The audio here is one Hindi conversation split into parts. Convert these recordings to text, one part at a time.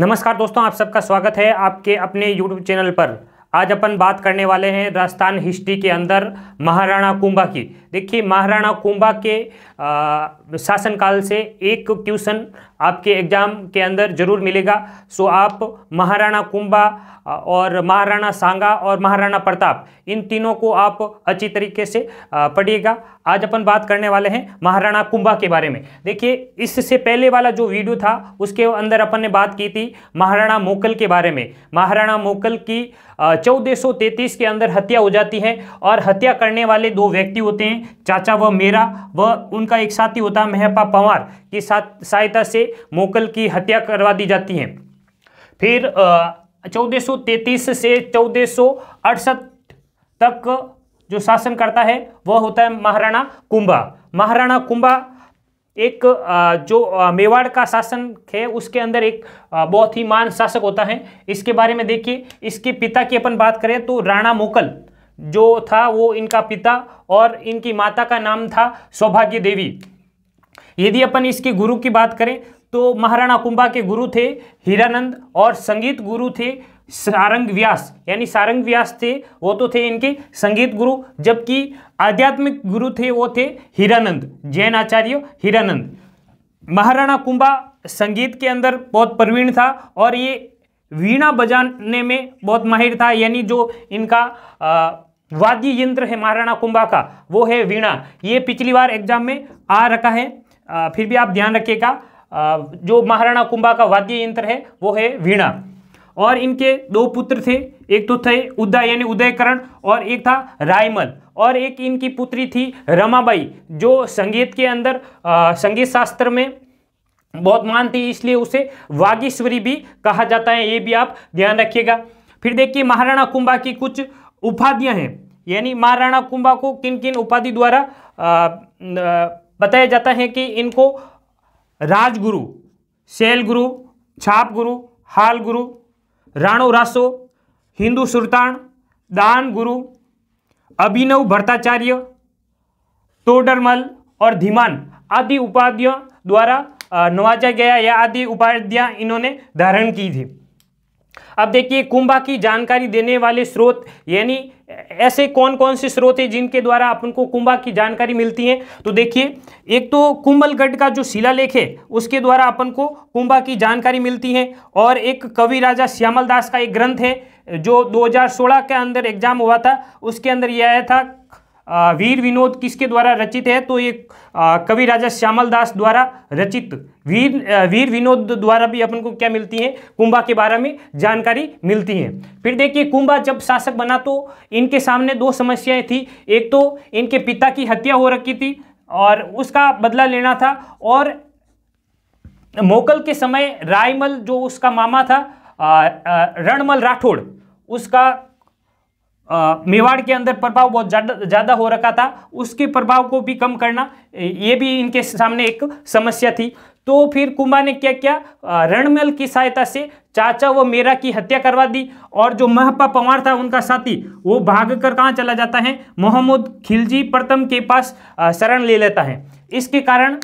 नमस्कार दोस्तों आप सबका स्वागत है आपके अपने यूट्यूब चैनल पर आज अपन बात करने वाले हैं राजस्थान हिस्ट्री के अंदर महाराणा कुंभा की देखिए महाराणा कुंभा के शासनकाल से एक क्वेश्चन आपके एग्जाम के अंदर जरूर मिलेगा सो आप महाराणा कुंभा और महाराणा सांगा और महाराणा प्रताप इन तीनों को आप अच्छी तरीके से पढ़िएगा आज अपन बात करने वाले हैं महाराणा कुंभा के बारे में देखिए इससे पहले वाला जो वीडियो था उसके अंदर अपन ने बात की थी महाराणा मोकल के बारे में महाराणा मोकल की चौदह के अंदर हत्या हो जाती है और हत्या करने वाले दो व्यक्ति होते हैं चाचा व मेरा व उनका एक साथी होता है मेहपा पंवार की सहायता से मोकल की हत्या करवा दी जाती है फिर चौदह से चौदह तक जो शासन करता है वह होता है महाराणा कुंभा महाराणा कुंभा एक जो मेवाड़ का शासन है उसके अंदर एक बहुत ही मान शासक होता है इसके बारे में देखिए इसके पिता की अपन बात करें तो राणा मोकल जो था वो इनका पिता और इनकी माता का नाम था सौभाग्य देवी यदि अपन इसके गुरु की बात करें तो महाराणा कुंभा के गुरु थे हीरानंद और संगीत गुरु थे सारंग व्यास यानी सारंग व्यास थे वो तो थे इनके संगीत गुरु जबकि आध्यात्मिक गुरु थे वो थे हीरानंद जैन आचार्य हीरानंद महाराणा कुंभा संगीत के अंदर बहुत प्रवीण था और ये वीणा बजाने में बहुत माहिर था यानी जो इनका वाद्य यंत्र है महाराणा कुंभा का वो है वीणा ये पिछली बार एग्जाम में आ रखा है आ, फिर भी आप ध्यान रखिएगा जो महाराणा कुंभा का वाद्य यंत्र है वो है वीणा और इनके दो पुत्र थे एक तो थे उदय यानी उदयकरण और एक था रायमल और एक इनकी पुत्री थी रमाबाई जो संगीत के अंदर संगीत शास्त्र में बहुत मानती इसलिए उसे वागीश्वरी भी कहा जाता है ये भी आप ध्यान रखिएगा फिर देखिए महाराणा कुंभा की कुछ उपाधियां हैं यानी महाराणा कुंभा को किन किन उपाधि द्वारा बताया जाता है कि इनको राजगुरु शैल गुरु छाप गुरु हाल गुरु राणो रासो हिंदू સુરતાણ दान गुरु अभिनव भट्टाचार्य टोडरमल और धीमान आदि उपाधियों द्वारा नवाजा गया या आदि उपाध्याय इन्होंने धारण की थी अब देखिए कुंभा की जानकारी देने वाले स्रोत यानी ऐसे कौन कौन से स्रोत हैं जिनके द्वारा अपन को कुंभा की जानकारी मिलती है तो देखिए एक तो कुंभलगढ़ का जो शिलालेख है उसके द्वारा अपन को कुंभा की जानकारी मिलती है और एक कवि राजा श्यामल दास का एक ग्रंथ है जो 2016 के अंदर एग्जाम हुआ था उसके अंदर यह आया था वीर विनोद किसके द्वारा रचित है तो ये कवि राजा श्यामल दास द्वारा रचित वीर वीर विनोद द्वारा भी अपन को क्या मिलती है कुंभा के बारे में जानकारी मिलती है फिर देखिए कुंभा जब शासक बना तो इनके सामने दो समस्याएं थी एक तो इनके पिता की हत्या हो रखी थी और उसका बदला लेना था और मोकल के समय रायमल जो उसका मामा था रणमल राठौड़ उसका मेवाड़ के अंदर प्रभाव बहुत ज़्यादा ज्यादा हो रखा था उसके प्रभाव को भी कम करना ये भी इनके सामने एक समस्या थी तो फिर कुंभा ने क्या किया रणमल की सहायता से चाचा व मेरा की हत्या करवा दी और जो महपा पंवार था उनका साथी वो भाग कर कहाँ चला जाता है मोहम्मद खिलजी प्रथम के पास शरण ले लेता है इसके कारण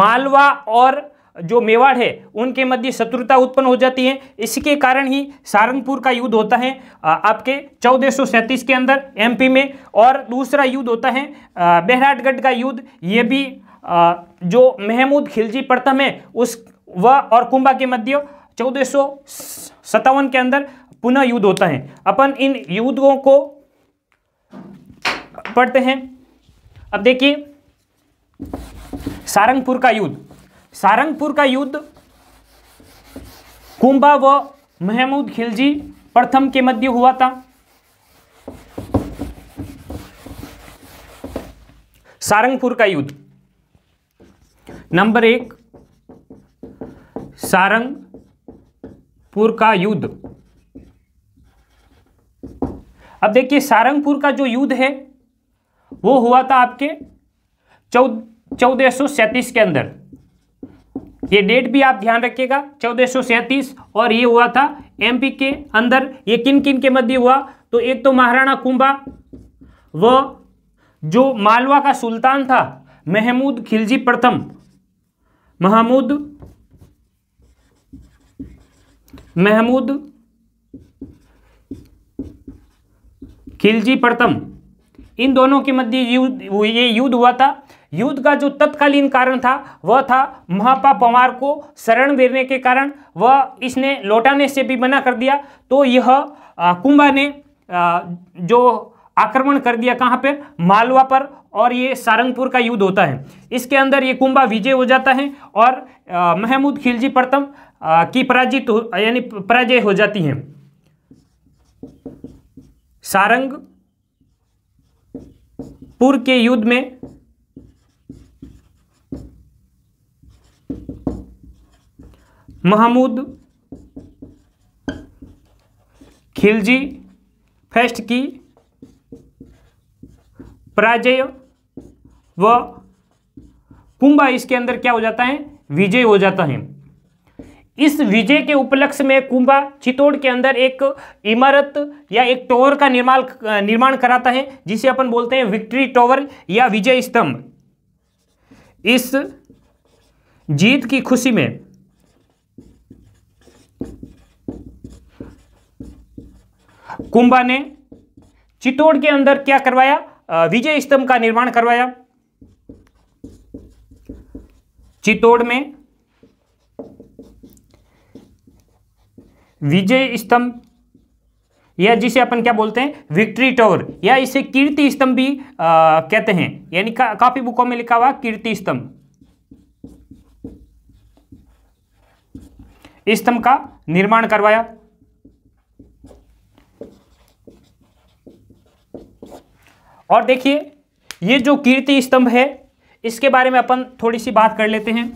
मालवा और जो मेवाड़ है उनके मध्य शत्रुता उत्पन्न हो जाती है इसके कारण ही सारंगपुर का युद्ध होता है आपके चौदह के अंदर एमपी में और दूसरा युद्ध होता है बहराटगढ़ का युद्ध ये भी जो महमूद खिलजी प्रथम है उस व और कुंभा के मध्य चौदह के अंदर पुनः युद्ध होता है अपन इन युद्धों को पढ़ते हैं अब देखिए सारंगपुर का युद्ध सारंगपुर का युद्ध कुंबा व महमूद खिलजी प्रथम के मध्य हुआ था सारंगपुर का युद्ध नंबर एक सारंगपुर का युद्ध अब देखिए सारंगपुर का जो युद्ध है वो हुआ था आपके चौदह सौ सैंतीस के अंदर ये डेट भी आप ध्यान रखिएगा चौदह और ये हुआ था एमपी के अंदर ये किन किन के मध्य हुआ तो एक तो महाराणा कुंभा व जो मालवा का सुल्तान था महमूद खिलजी प्रथम महमूद महमूद खिलजी प्रथम इन दोनों के मध्य युद्ध ये युद्ध हुआ था युद्ध का जो तत्कालीन कारण था वह था महापा पवार को शरण देने के कारण वह इसने लौटाने से भी मना कर दिया तो यह कुंभा ने आ, जो आक्रमण कर दिया कहाँ पर मालवा पर और ये सारंगपुर का युद्ध होता है इसके अंदर ये कुंभा विजय हो जाता है और महमूद खिलजी प्रथम की पराजित तो, यानी पराजय हो जाती है सारंगपुर के युद्ध में महमूद खिलजी फेस्ट की पराजय व कुंभा इसके अंदर क्या हो जाता है विजय हो जाता है इस विजय के उपलक्ष्य में कुंभा चित्तौड़ के अंदर एक इमारत या एक टॉवर का निर्माण निर्माण कराता है जिसे अपन बोलते हैं विक्ट्री टॉवर या विजय स्तंभ इस जीत की खुशी में कुंभा ने चित्तौड़ के अंदर क्या करवाया विजय स्तंभ का निर्माण करवाया चित्तौड़ में विजय स्तंभ या जिसे अपन क्या बोलते हैं विक्ट्री टॉवर या इसे कीर्ति स्तंभ भी आ, कहते हैं यानी का, काफी बुकों में लिखा हुआ कीर्ति स्तंभ स्तंभ का निर्माण करवाया और देखिए ये जो कीर्ति स्तंभ है इसके बारे में अपन थोड़ी सी बात कर लेते हैं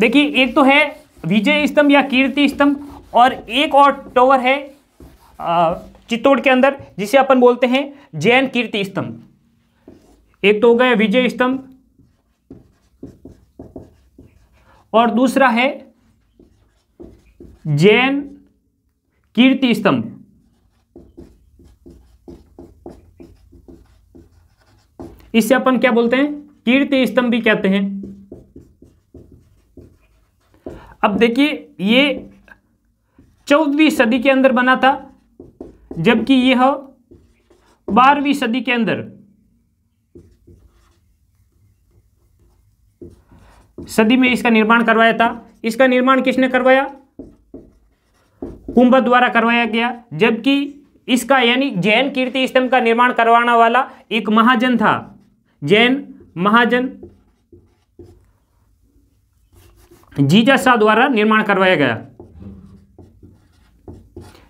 देखिए एक तो है विजय स्तंभ या कीर्ति स्तंभ और एक और टॉवर है चित्तौड़ के अंदर जिसे अपन बोलते हैं जैन कीर्ति स्तंभ एक तो हो गया विजय स्तंभ और दूसरा है जैन कीर्ति स्तंभ इसे अपन क्या बोलते हैं कीर्ति स्तंभ भी कहते हैं अब देखिए ये चौदहवीं सदी के अंदर बना था जबकि यह बारहवीं सदी के अंदर सदी में इसका निर्माण करवाया था इसका निर्माण किसने करवाया कुंभ द्वारा करवाया गया जबकि इसका यानी जैन कीर्ति स्तंभ का निर्माण करवाने वाला एक महाजन था जैन महाजन जीजा शाह द्वारा निर्माण करवाया गया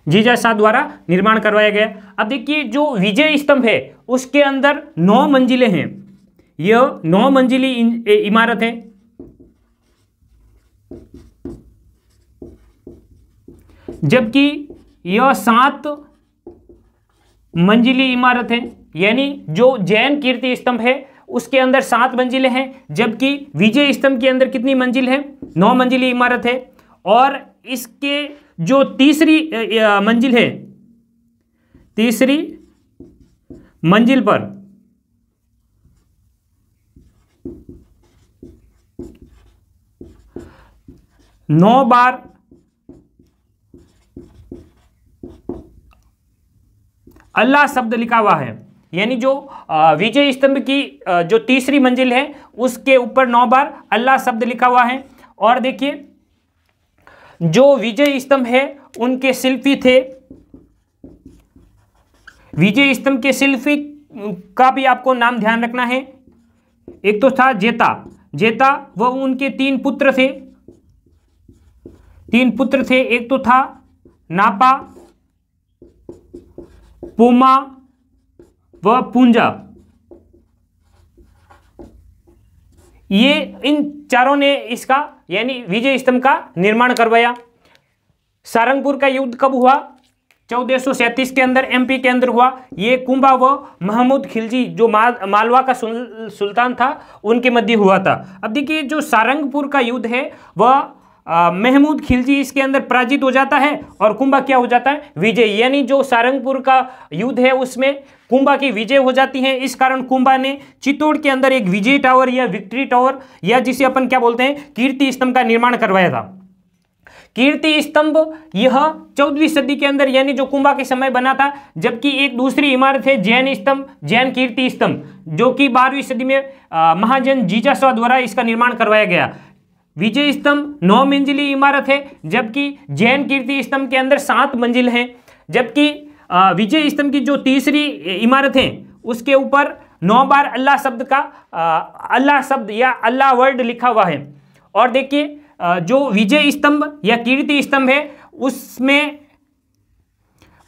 जीजा शाह द्वारा निर्माण करवाया गया अब देखिए जो विजय स्तंभ है उसके अंदर नौ मंजिलें हैं यह नौ मंजिली इमारत है जबकि यह सात मंजिली इमारत है यानी जो जैन कीर्ति स्तंभ है उसके अंदर सात मंजिलें हैं जबकि विजय स्तंभ के अंदर कितनी मंजिल है नौ मंजिली इमारत है और इसके जो तीसरी मंजिल है तीसरी मंजिल पर नौ बार अल्लाह शब्द लिखा हुआ है यानी जो विजय स्तंभ की जो तीसरी मंजिल है उसके ऊपर नौ बार अल्लाह शब्द लिखा हुआ है और देखिए जो विजय स्तंभ है उनके शिल्पी थे विजय स्तंभ के शिल्पी का भी आपको नाम ध्यान रखना है एक तो था जेता जेता वह उनके तीन पुत्र थे तीन पुत्र थे एक तो था नापा पुमा व पूंजा ये इन चारों ने इसका यानी विजय स्तंभ का निर्माण करवाया सारंगपुर का युद्ध कब हुआ चौदह के अंदर एमपी के अंदर हुआ ये कुंभा व महमूद खिलजी जो मालवा का सुल्तान था उनके मध्य हुआ था अब देखिए जो सारंगपुर का युद्ध है वह महमूद खिलजी इसके अंदर पराजित हो जाता है और कुंभा क्या हो जाता है विजय यानी जो सारंगपुर का युद्ध है उसमें कुंभा की विजय हो जाती है इस कारण कुंभा ने चित्तौड़ के अंदर एक विजय टावर या विक्ट्री टावर या जिसे अपन क्या बोलते हैं कीर्ति स्तंभ का निर्माण करवाया था कीर्ति स्तंभ यह चौदहवीं सदी के अंदर यानी जो कुंभा के समय बना था जबकि एक दूसरी इमारत है जैन स्तंभ जैन कीर्ति स्तंभ जो कि बारहवीं सदी में महाजन जीजा द्वारा इसका निर्माण करवाया गया विजय स्तंभ नौ मंजिली इमारत है जबकि जैन कीर्ति स्तंभ के अंदर सात मंजिल हैं जबकि विजय स्तंभ की जो तीसरी इमारत है उसके ऊपर नौ बार अल्लाह शब्द का अल्लाह शब्द या अल्लाह वर्ड लिखा हुआ है और देखिए जो विजय स्तंभ या कीर्ति स्तंभ है उसमें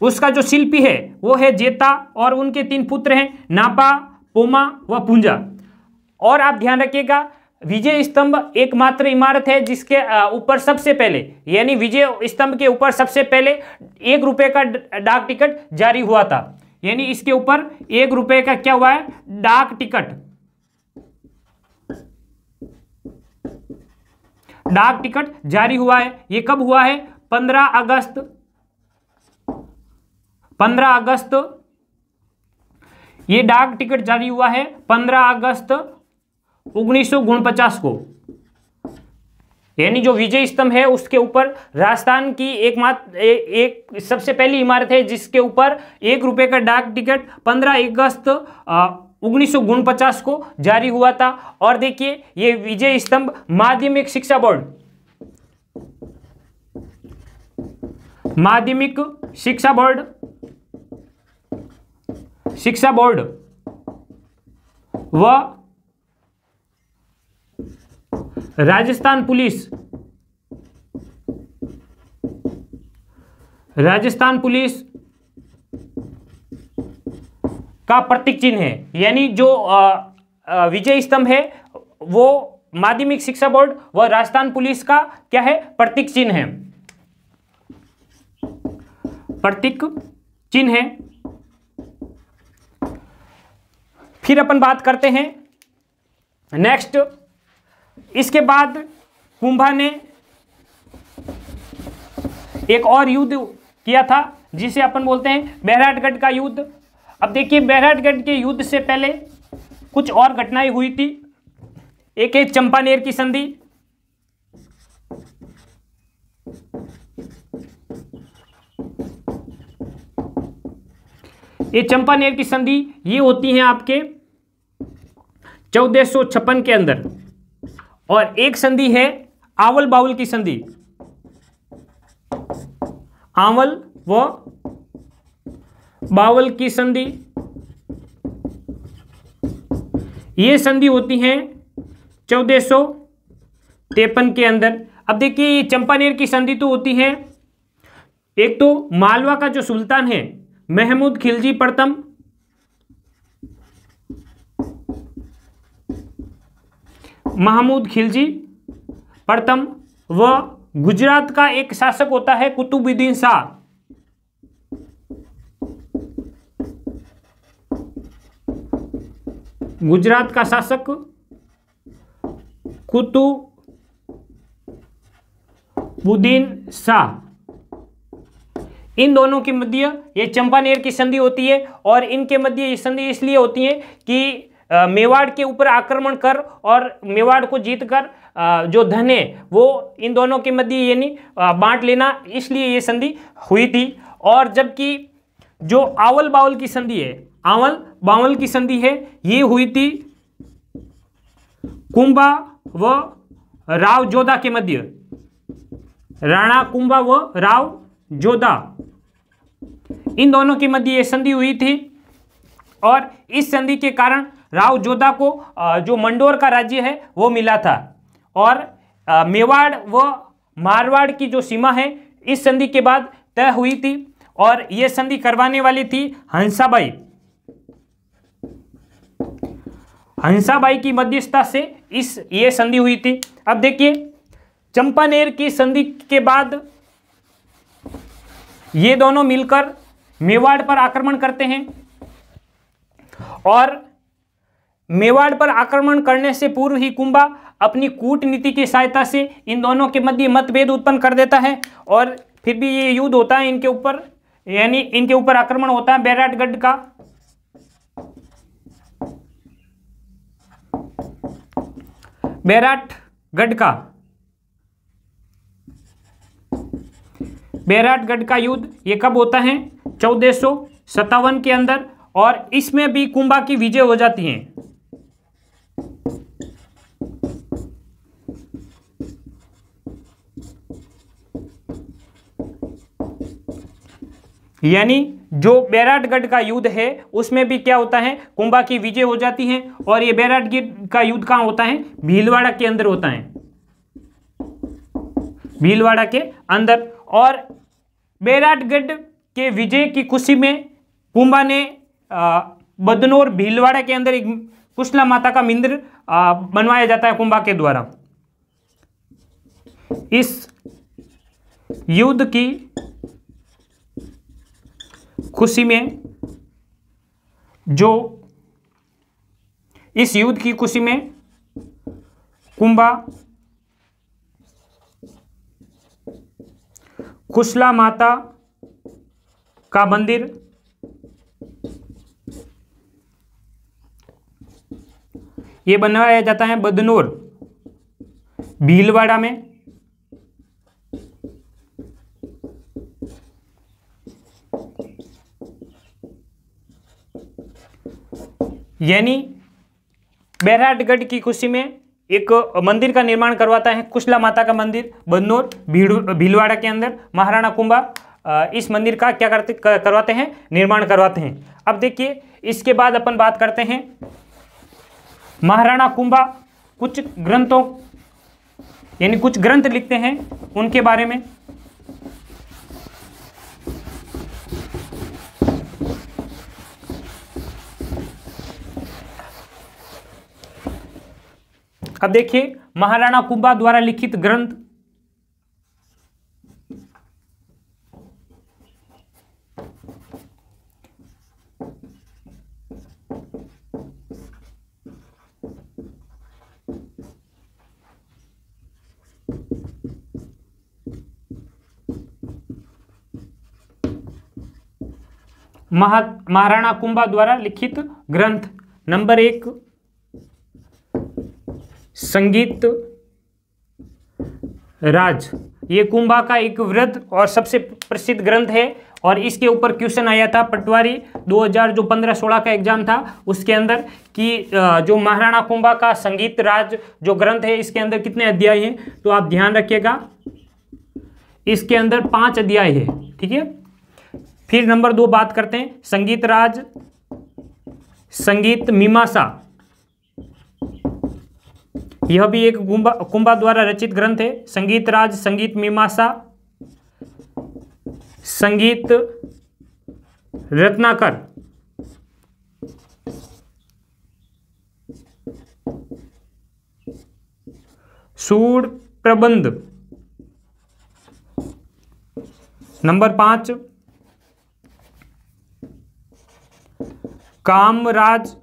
उसका जो शिल्पी है वो है जेता और उनके तीन पुत्र हैं नापा पोमा व पूंजा और आप ध्यान रखिएगा विजय स्तंभ एकमात्र इमारत है जिसके ऊपर सबसे पहले यानी विजय स्तंभ के ऊपर सबसे पहले एक रुपए का डाक टिकट जारी हुआ था यानी इसके ऊपर एक रुपए का क्या हुआ है डाक टिकट डाक टिकट जारी हुआ है यह कब हुआ है पंद्रह अगस्त पंद्रह अगस्त ये डाक टिकट जारी हुआ है पंद्रह अगस्त उन्नीस को यानी जो विजय स्तंभ है उसके ऊपर राजस्थान की एकमात्र एक सबसे पहली इमारत है जिसके ऊपर एक रुपए का डाक टिकट 15 अगस्त उन्नीस को जारी हुआ था और देखिए ये विजय स्तंभ माध्यमिक शिक्षा बोर्ड माध्यमिक शिक्षा बोर्ड शिक्षा बोर्ड व राजस्थान पुलिस राजस्थान पुलिस का प्रतीक चिन्ह है यानी जो विजय स्तंभ है वो माध्यमिक शिक्षा बोर्ड व राजस्थान पुलिस का क्या है प्रतीक चिन्ह है प्रतीक चिन्ह है फिर अपन बात करते हैं नेक्स्ट इसके बाद कुंभा ने एक और युद्ध किया था जिसे अपन बोलते हैं बैराटगढ़ का युद्ध अब देखिए बैराटगढ़ के युद्ध से पहले कुछ और घटनाएं हुई थी एक है चंपानेर की संधि ये चंपानेर की संधि ये होती है आपके चौदह के अंदर और एक संधि है आवल बाउल की संधि आवल व बावल की संधि ये संधि होती है चौदह सौ तेपन के अंदर अब देखिए चंपानेर की संधि तो होती है एक तो मालवा का जो सुल्तान है महमूद खिलजी प्रथम महमूद खिलजी प्रथम व गुजरात का एक शासक होता है कुतुबुद्दीन शाह गुजरात का शासक कुतुबुद्दीन शाह इन दोनों के मध्य ये चंपानेर की संधि होती है और इनके मध्य ये संधि इसलिए होती है कि मेवाड़ के ऊपर आक्रमण कर और मेवाड़ को जीतकर जो धन है वो इन दोनों के मध्य यानी बांट लेना इसलिए ये संधि हुई थी और जबकि जो आवल बावल की संधि है आवल बावल की संधि है ये हुई थी कुंभा व राव जोधा के मध्य राणा कुंभा व राव जोधा इन दोनों के मध्य ये संधि हुई थी और इस संधि के कारण राव जोधा को जो मंडोर का राज्य है वो मिला था और मेवाड़ व मारवाड़ की जो सीमा है इस संधि के बाद तय हुई थी और ये संधि करवाने वाली थी हंसाबाई हंसाबाई की मध्यस्थता से इस ये संधि हुई थी अब देखिए चंपानेर की संधि के बाद ये दोनों मिलकर मेवाड़ पर आक्रमण करते हैं और मेवाड़ पर आक्रमण करने से पूर्व ही कुंभा अपनी कूटनीति की सहायता से इन दोनों के मध्य मतभेद उत्पन्न कर देता है और फिर भी ये युद्ध होता है इनके ऊपर यानी इनके ऊपर आक्रमण होता है बैराटगढ़ का बैराटगढ़ का बैराटगढ़ का युद्ध ये कब होता है चौदह सौ सत्तावन के अंदर और इसमें भी कुंभा की विजय हो जाती है यानी जो बैराटगढ़ का युद्ध है उसमें भी क्या होता है कुंभा की विजय हो जाती है और ये बैराटगढ़ का युद्ध कहाँ होता है भीलवाड़ा के अंदर होता है भीलवाड़ा के अंदर और बैराटगढ़ के विजय की खुशी में कुंभा ने बदनौर भीलवाड़ा के अंदर एक कुशला माता का मंदिर बनवाया जाता है कुंभा के द्वारा इस युद्ध की खुशी में जो इस युद्ध की खुशी में कुंभा कुशला माता का मंदिर ये बनवाया जाता है बदनोर भीलवाड़ा में यानी बैराटगढ़ की खुशी में एक मंदिर का निर्माण करवाता है कुशला माता का मंदिर बन्नौर भीलवाड़ा के अंदर महाराणा कुंभा इस मंदिर का क्या करते करवाते हैं निर्माण करवाते हैं अब देखिए इसके बाद अपन बात करते हैं महाराणा कुंभा कुछ ग्रंथों यानी कुछ ग्रंथ लिखते हैं उनके बारे में अब देखिए महाराणा कुंभा द्वारा लिखित ग्रंथ महा महाराणा कुंभा द्वारा लिखित ग्रंथ नंबर एक संगीत राज ये कुंभा का एक व्रत और सबसे प्रसिद्ध ग्रंथ है और इसके ऊपर क्वेश्चन आया था पटवारी 2000 जो 15-16 का एग्जाम था उसके अंदर कि जो महाराणा कुंभा का संगीत राज जो ग्रंथ है इसके अंदर कितने अध्याय हैं तो आप ध्यान रखिएगा इसके अंदर पांच अध्याय है ठीक है फिर नंबर दो बात करते हैं संगीत राज संगीत मीमाशा यह भी एक कुंभा कुंभा द्वारा रचित ग्रंथ है संगीत राज संगीत मीमांसा संगीत रत्नाकर सूर प्रबंध नंबर पांच कामराज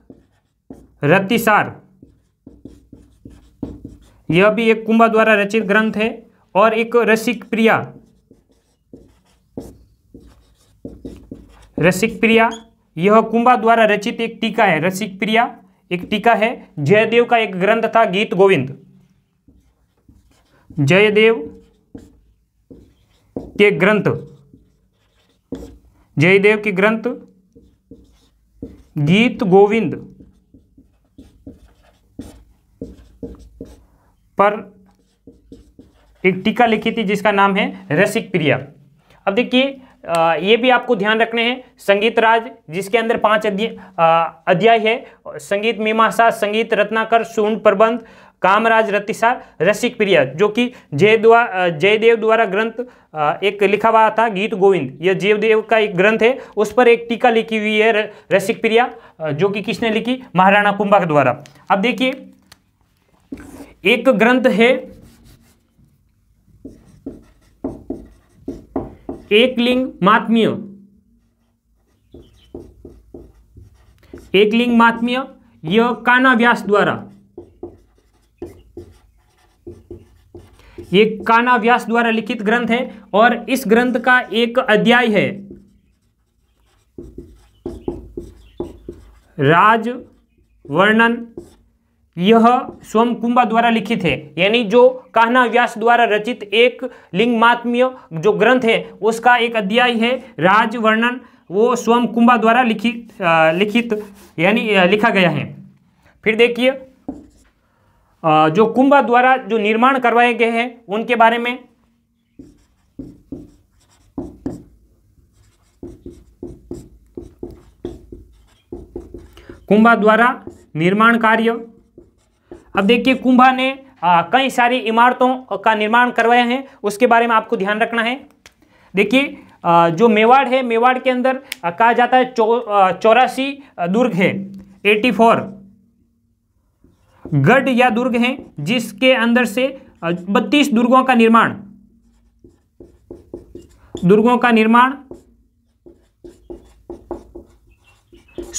रतिसार यह भी एक कुंभा द्वारा रचित ग्रंथ है और एक रसिक प्रिया रसिक प्रिया यह कुंभा द्वारा रचित एक टीका है रसिक प्रिया एक टीका है जयदेव का एक ग्रंथ था गीत गोविंद जयदेव के ग्रंथ जयदेव के ग्रंथ गीत गोविंद पर एक टीका लिखी थी जिसका नाम है रसिक प्रिया अब देखिए ये भी आपको ध्यान रखने हैं संगीत राज जिसके अंदर पांच अध्याय है संगीत मीमांसा संगीत रत्नाकर सुन प्रबंध कामराज रतिसार रसिक प्रिया जो कि जय जयदेव द्वारा ग्रंथ एक लिखा हुआ था गीत गोविंद यह जयदेव का एक ग्रंथ है उस पर एक टीका लिखी हुई है रसिक प्रिया जो कि किसने लिखी महाराणा कुंभा द्वारा अब देखिए एक ग्रंथ है एक लिंग मात्मीय एक लिंग मात्मीय यह काना व्यास द्वारा यह काना व्यास द्वारा लिखित ग्रंथ है और इस ग्रंथ का एक अध्याय है राज वर्णन यह स्वयं कुंभा द्वारा लिखित है यानी जो कहना व्यास द्वारा रचित एक लिंग मात्म्य जो ग्रंथ है उसका एक अध्याय है राजवर्णन वो स्वयं कुंभा द्वारा लिखित लिखित यानी लिखा गया है फिर देखिए जो कुंभा द्वारा जो निर्माण करवाए गए हैं उनके बारे में कुंभा द्वारा निर्माण कार्य अब देखिए कुंभा ने कई सारी इमारतों का निर्माण करवाए हैं उसके बारे में आपको ध्यान रखना है देखिए जो मेवाड़ है मेवाड़ के अंदर कहा जाता है चौरासी दुर्ग है फोर गढ़ या दुर्ग हैं जिसके अंदर से बत्तीस दुर्गों का निर्माण दुर्गों का निर्माण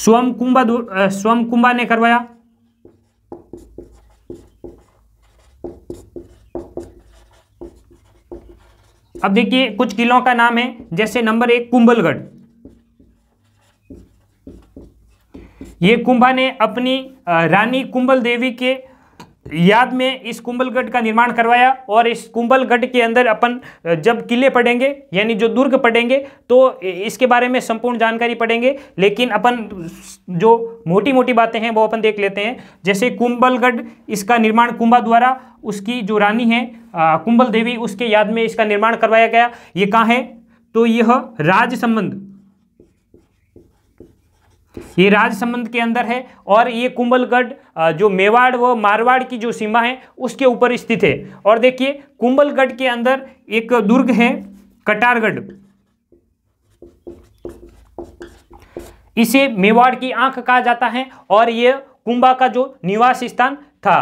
स्वम कुंभा स्वम कुंभा ने करवाया अब देखिए कुछ किलों का नाम है जैसे नंबर एक कुंभलगढ़ ये कुंभा ने अपनी रानी कुंभल देवी के याद में इस कुंभलगढ़ का निर्माण करवाया और इस कुंभलगढ़ के अंदर अपन जब किले पढ़ेंगे यानी जो दुर्ग पढ़ेंगे तो इसके बारे में संपूर्ण जानकारी पढ़ेंगे लेकिन अपन जो मोटी मोटी बातें हैं वो अपन देख लेते हैं जैसे कुंभलगढ़ इसका निर्माण कुंभा द्वारा उसकी जो रानी है कुंभल देवी उसके याद में इसका निर्माण करवाया गया ये कहाँ है तो यह राजसंबंध ये राजसमंद के अंदर है और ये कुंभलगढ़ जो मेवाड़ व मारवाड़ की जो सीमा है उसके ऊपर स्थित है और देखिए कुंभलगढ़ के अंदर एक दुर्ग है कटारगढ़ इसे मेवाड़ की आंख कहा जाता है और ये कुंभा का जो निवास स्थान था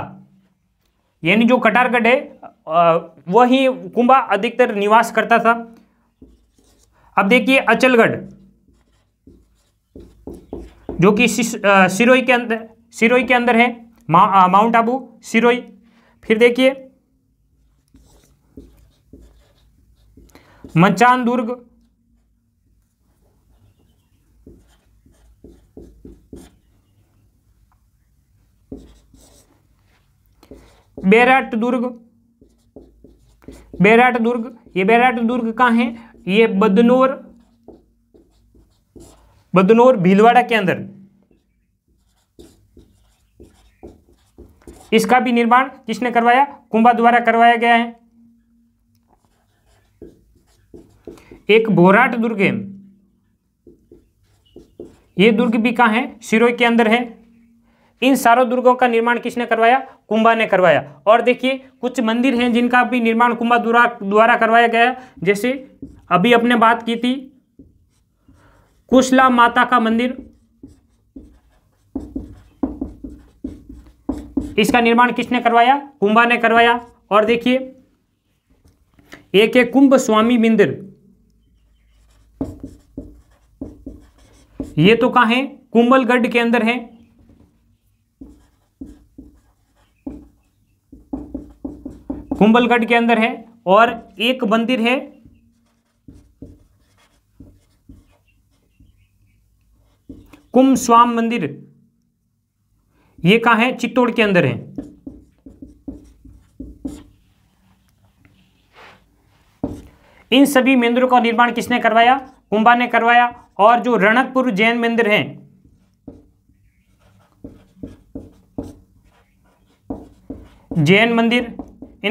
यानी जो कटारगढ़ है वही कुंभा अधिकतर निवास करता था अब देखिए अचलगढ़ जो कि सिरोई के अंदर सिरोई के अंदर है मा, माउंट आबू सिरोई फिर देखिए मचान दुर्ग बेराट दुर्ग बेराट दुर्ग ये बेराट दुर्ग कहाँ है ये बदनोर बदनौर भीलवाड़ा के अंदर इसका भी निर्माण किसने करवाया कुंभा द्वारा करवाया गया है एक बोराट दुर्ग है ये दुर्ग भी कहा है सिरोई के अंदर है इन सारों दुर्गों का निर्माण किसने करवाया कुंभा ने करवाया और देखिए कुछ मंदिर हैं जिनका भी निर्माण कुंभा द्वारा द्वारा करवाया गया जैसे अभी अपने बात की थी कुशला माता का मंदिर इसका निर्माण किसने करवाया कुंभा ने करवाया और देखिए एक है कुंभ स्वामी मंदिर ये तो कहा है कुंभलगढ़ के अंदर है कुंभलगढ़ के अंदर है और एक मंदिर है कुम स्वाम मंदिर ये कहा है चित्तौड़ के अंदर है इन सभी मंदिरों का निर्माण किसने करवाया कुंभा ने करवाया और जो रणकपुर जैन मंदिर है जैन मंदिर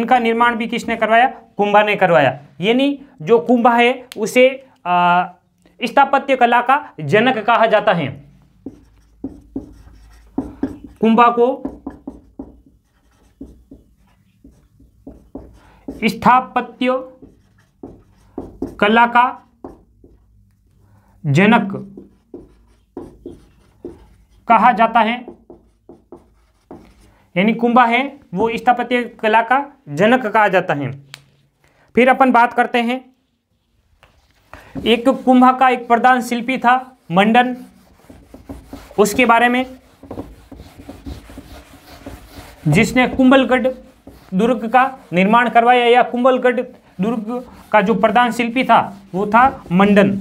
इनका निर्माण भी किसने करवाया कुंभा ने करवाया यानी जो कुंभा है उसे स्थापत्य कला का जनक कहा जाता है कुंभा को स्थापत्य कला का जनक कहा जाता है यानी कुंभा है वो स्थापत्य कला का जनक कहा जाता है फिर अपन बात करते हैं एक कुंभा का एक प्रधान शिल्पी था मंडन उसके बारे में जिसने कुंभलगढ़ दुर्ग का निर्माण करवाया या कुंभलगढ़ दुर्ग का जो प्रधान शिल्पी था वो था मंडन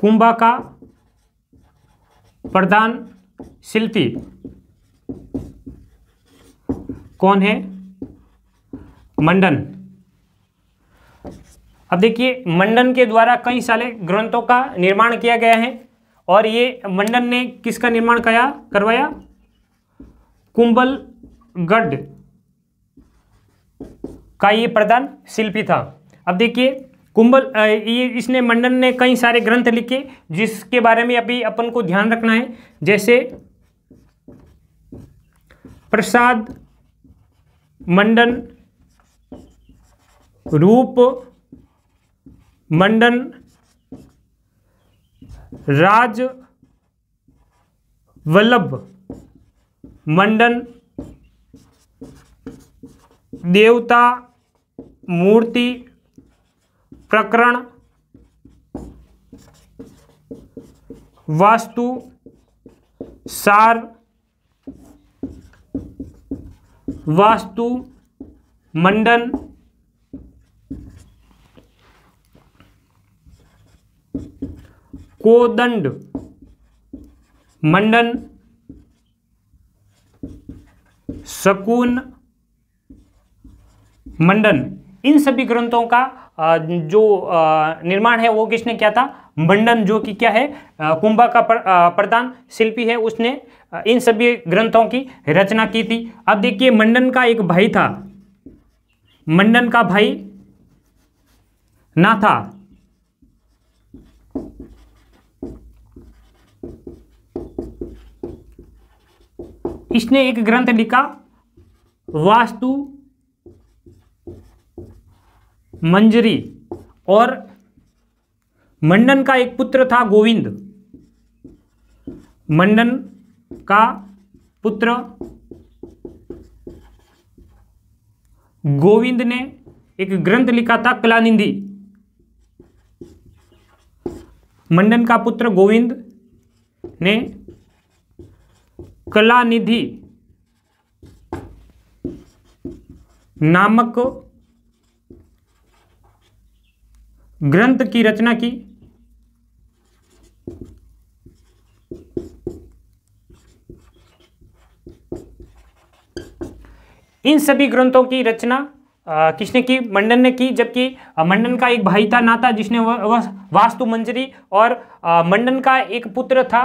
कुंभा का प्रधान शिल्पी कौन है मंडन अब देखिए मंडन के द्वारा कई सारे ग्रंथों का निर्माण किया गया है और ये मंडन ने किसका निर्माण किया करवाया कुंबलगढ़ का ये प्रधान शिल्पी था अब देखिए कुंबल ये इसने मंडन ने कई सारे ग्रंथ लिखे जिसके बारे में अभी अपन को ध्यान रखना है जैसे प्रसाद मंडन रूप मंडन राज वल्लभ मंडन देवता मूर्ति प्रकरण वास्तु सार वास्तु मंडन कोदंड मंडन शकुन मंडन इन सभी ग्रंथों का जो निर्माण है वो किसने किया था मंडन जो कि क्या है कुंभा का प्रधान शिल्पी है उसने इन सभी ग्रंथों की रचना की थी अब देखिए मंडन का एक भाई था मंडन का भाई ना था इसने एक ग्रंथ लिखा वास्तु मंजरी और मंडन का एक पुत्र था गोविंद मंडन का पुत्र गोविंद ने एक ग्रंथ लिखा था कलानिंदी मंडन का पुत्र गोविंद ने कलानिधि नामक ग्रंथ की रचना की इन सभी ग्रंथों की रचना किसने की मंडन ने की जबकि मंडन का एक भाई था नाता जिसने वास्तु मंजरी और मंडन का एक पुत्र था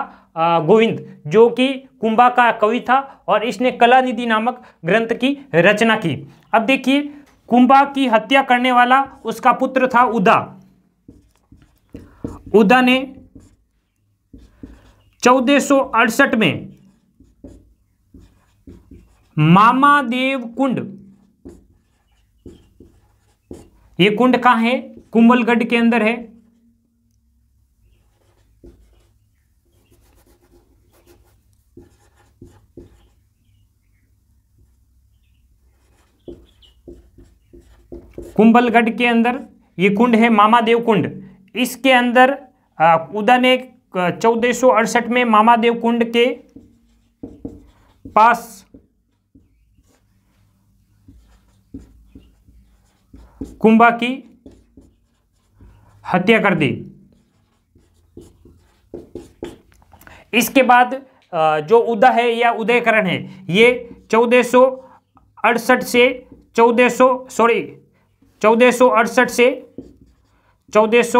गोविंद जो कि कुंभा का कवि था और इसने कला निधि नामक ग्रंथ की रचना की अब देखिए कुंभा की हत्या करने वाला उसका पुत्र था उदा उदा ने चौदह में मामा देव कुंड ये कुंड कहां है कुंभलगढ़ के अंदर है कुंभलगढ़ के अंदर ये कुंड है मामा देव कुंड इसके अंदर उदा ने चौदह में मामा देव कुंड के पास कुंभा की हत्या कर दी इसके बाद जो उदय है या उदयकरण है ये चौदह अड़सठ से चौदह सॉरी चौदह अड़सठ से चौदह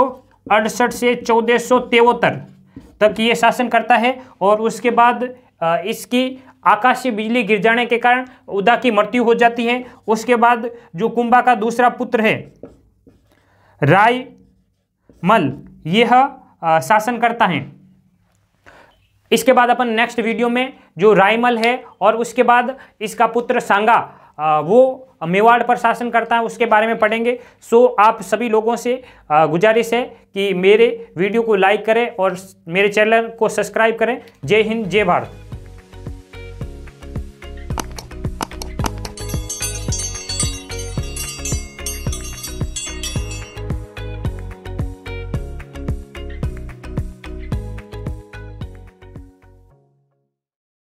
अड़सठ से चौदह तिहत्तर तक ये शासन करता है और उसके बाद इसकी आकाशीय बिजली गिर जाने के कारण उदा की मृत्यु हो जाती है उसके बाद जो कुंभा का दूसरा पुत्र है राय मल यह शासन करता है इसके बाद अपन नेक्स्ट वीडियो में जो रायमल है और उसके बाद इसका पुत्र सांगा वो मेवाड़ पर शासन करता है उसके बारे में पढ़ेंगे सो आप सभी लोगों से गुजारिश है कि मेरे वीडियो को लाइक करें और मेरे चैनल को सब्सक्राइब करें जय हिंद जय भारत